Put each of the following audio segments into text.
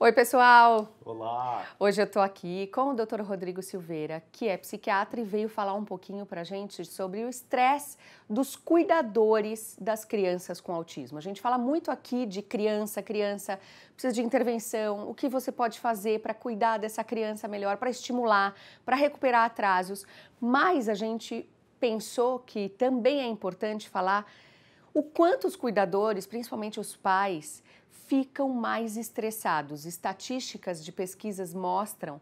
Oi, pessoal! Olá! Hoje eu estou aqui com o Dr. Rodrigo Silveira, que é psiquiatra e veio falar um pouquinho para gente sobre o estresse dos cuidadores das crianças com autismo. A gente fala muito aqui de criança, criança precisa de intervenção, o que você pode fazer para cuidar dessa criança melhor, para estimular, para recuperar atrasos, mas a gente pensou que também é importante falar o quanto os cuidadores, principalmente os pais, ficam mais estressados. Estatísticas de pesquisas mostram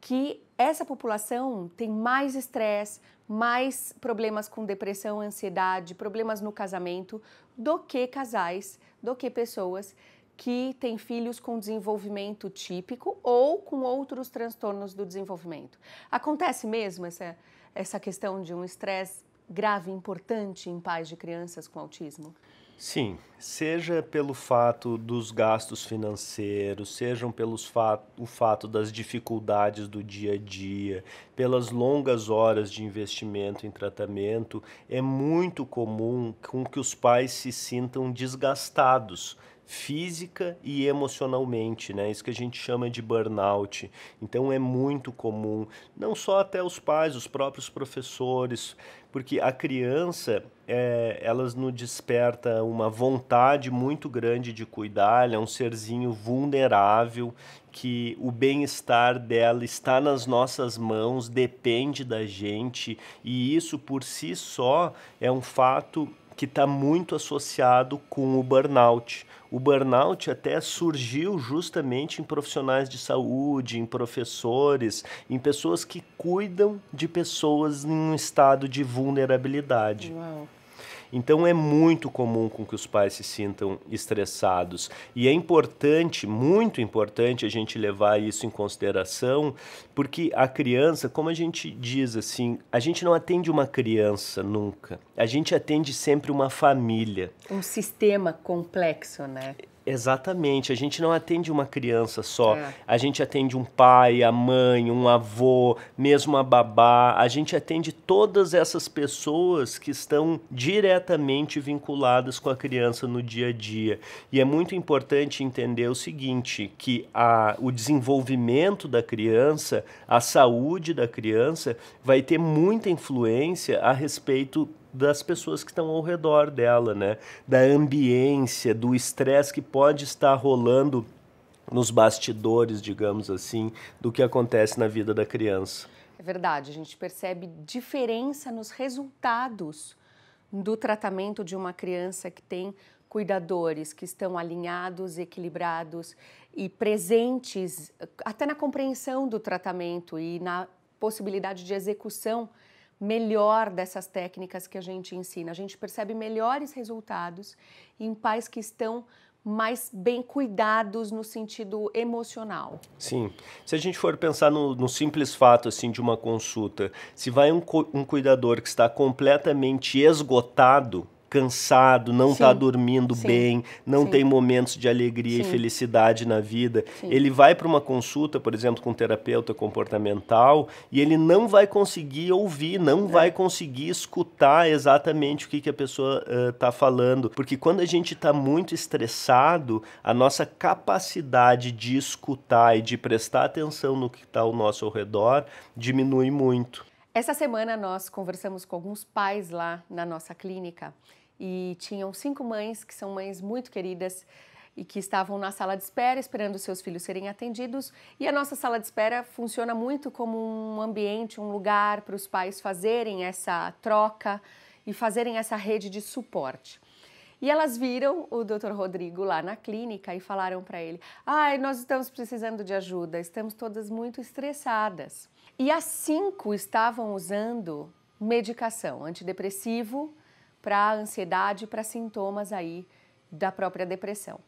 que essa população tem mais estresse, mais problemas com depressão, ansiedade, problemas no casamento do que casais, do que pessoas que têm filhos com desenvolvimento típico ou com outros transtornos do desenvolvimento. Acontece mesmo essa, essa questão de um estresse grave, importante em pais de crianças com autismo? Sim, seja pelo fato dos gastos financeiros, sejam pelos fato, o fato das dificuldades do dia a dia, pelas longas horas de investimento em tratamento, é muito comum com que os pais se sintam desgastados física e emocionalmente, né? Isso que a gente chama de burnout. Então é muito comum, não só até os pais, os próprios professores, porque a criança, é, elas nos desperta uma vontade muito grande de cuidar, ela é um serzinho vulnerável, que o bem-estar dela está nas nossas mãos, depende da gente, e isso por si só é um fato que está muito associado com o burnout. O burnout até surgiu justamente em profissionais de saúde, em professores, em pessoas que cuidam de pessoas em um estado de vulnerabilidade. Uau. Então é muito comum com que os pais se sintam estressados e é importante, muito importante a gente levar isso em consideração, porque a criança, como a gente diz assim, a gente não atende uma criança nunca. A gente atende sempre uma família. Um sistema complexo, né? Exatamente. A gente não atende uma criança só. É. A gente atende um pai, a mãe, um avô, mesmo a babá. A gente atende todas essas pessoas que estão diretamente vinculadas com a criança no dia a dia. E é muito importante entender o seguinte: que a, o desenvolvimento da criança, a saúde da criança, vai ter muita influência a respeito das pessoas que estão ao redor dela, né? Da ambiência, do estresse que pode estar rolando nos bastidores, digamos assim, do que acontece na vida da criança. É verdade, a gente percebe diferença nos resultados do tratamento de uma criança que tem cuidadores que estão alinhados, equilibrados e presentes eh, até na compreensão do tratamento e na possibilidade de execução melhor dessas técnicas que a gente ensina. A gente percebe melhores resultados em pais que estão mais bem cuidados no sentido emocional. Sim. Se a gente for pensar no, no simples fato assim de uma consulta, se vai um, um cuidador que está completamente esgotado cansado, não está dormindo Sim. bem, não Sim. tem momentos de alegria Sim. e felicidade na vida. Ele vai para uma consulta, por exemplo, com um terapeuta comportamental e ele não vai conseguir ouvir, não é. vai conseguir escutar exatamente o que, que a pessoa está uh, falando. Porque quando a gente está muito estressado, a nossa capacidade de escutar e de prestar atenção no que está ao nosso redor diminui muito. Essa semana nós conversamos com alguns pais lá na nossa clínica e tinham cinco mães que são mães muito queridas e que estavam na sala de espera esperando seus filhos serem atendidos. E a nossa sala de espera funciona muito como um ambiente, um lugar para os pais fazerem essa troca e fazerem essa rede de suporte. E elas viram o Dr. Rodrigo lá na clínica e falaram para ele: "Ai, nós estamos precisando de ajuda, estamos todas muito estressadas". E as cinco estavam usando medicação, antidepressivo, para ansiedade, para sintomas aí da própria depressão.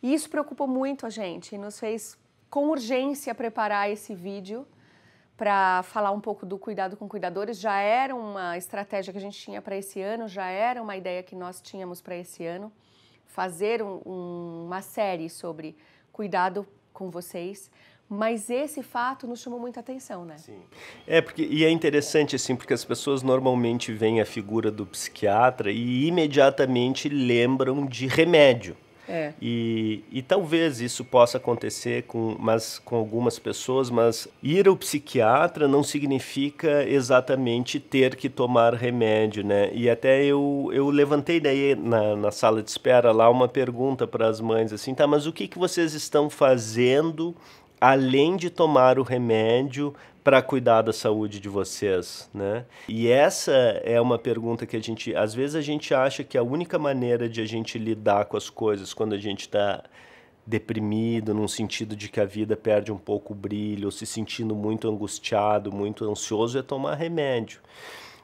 E isso preocupou muito a gente e nos fez com urgência preparar esse vídeo para falar um pouco do cuidado com cuidadores. Já era uma estratégia que a gente tinha para esse ano, já era uma ideia que nós tínhamos para esse ano, fazer um, um, uma série sobre cuidado com vocês, mas esse fato nos chamou muita atenção, né? Sim. É, porque, e é interessante, assim, porque as pessoas normalmente veem a figura do psiquiatra e imediatamente lembram de remédio. É. E, e talvez isso possa acontecer com, mas, com algumas pessoas, mas ir ao psiquiatra não significa exatamente ter que tomar remédio, né? E até eu, eu levantei daí na, na sala de espera lá uma pergunta para as mães assim, tá, mas o que, que vocês estão fazendo além de tomar o remédio para cuidar da saúde de vocês, né? E essa é uma pergunta que a gente, às vezes a gente acha que a única maneira de a gente lidar com as coisas quando a gente está deprimido, num sentido de que a vida perde um pouco o brilho, ou se sentindo muito angustiado, muito ansioso, é tomar remédio.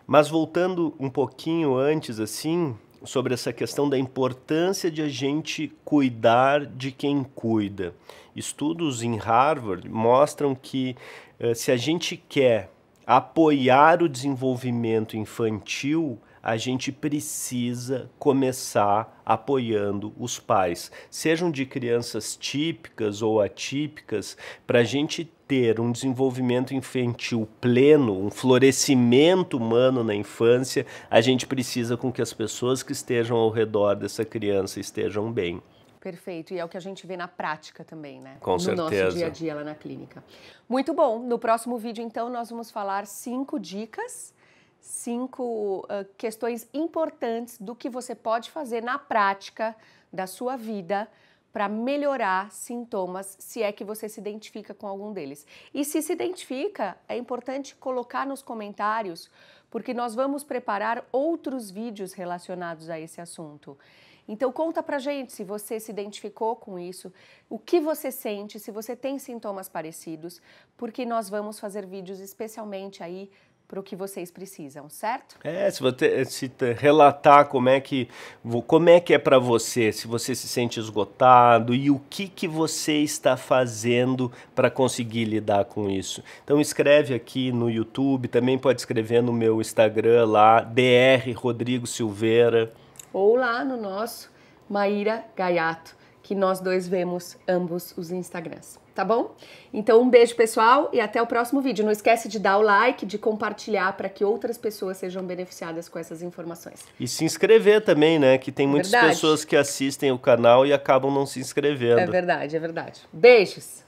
Mas voltando um pouquinho antes, assim, sobre essa questão da importância de a gente cuidar de quem cuida. Estudos em Harvard mostram que eh, se a gente quer apoiar o desenvolvimento infantil, a gente precisa começar apoiando os pais, sejam de crianças típicas ou atípicas, para a gente ter um desenvolvimento infantil pleno, um florescimento humano na infância, a gente precisa com que as pessoas que estejam ao redor dessa criança estejam bem. Perfeito, e é o que a gente vê na prática também, né? Com no certeza. No nosso dia a dia lá na clínica. Muito bom. No próximo vídeo, então, nós vamos falar cinco dicas cinco uh, questões importantes do que você pode fazer na prática da sua vida para melhorar sintomas, se é que você se identifica com algum deles. E se se identifica, é importante colocar nos comentários, porque nós vamos preparar outros vídeos relacionados a esse assunto. Então conta pra gente se você se identificou com isso, o que você sente, se você tem sintomas parecidos, porque nós vamos fazer vídeos especialmente aí para o que vocês precisam, certo? É, se você eh, se relatar como é que como é que é para você, se você se sente esgotado e o que que você está fazendo para conseguir lidar com isso. Então escreve aqui no YouTube, também pode escrever no meu Instagram lá, Dr. Rodrigo Silveira, ou lá no nosso Maíra Gaiato, que nós dois vemos ambos os Instagrams tá bom? Então um beijo pessoal e até o próximo vídeo. Não esquece de dar o like, de compartilhar para que outras pessoas sejam beneficiadas com essas informações. E se inscrever também, né? Que tem muitas verdade. pessoas que assistem o canal e acabam não se inscrevendo. É verdade, é verdade. Beijos.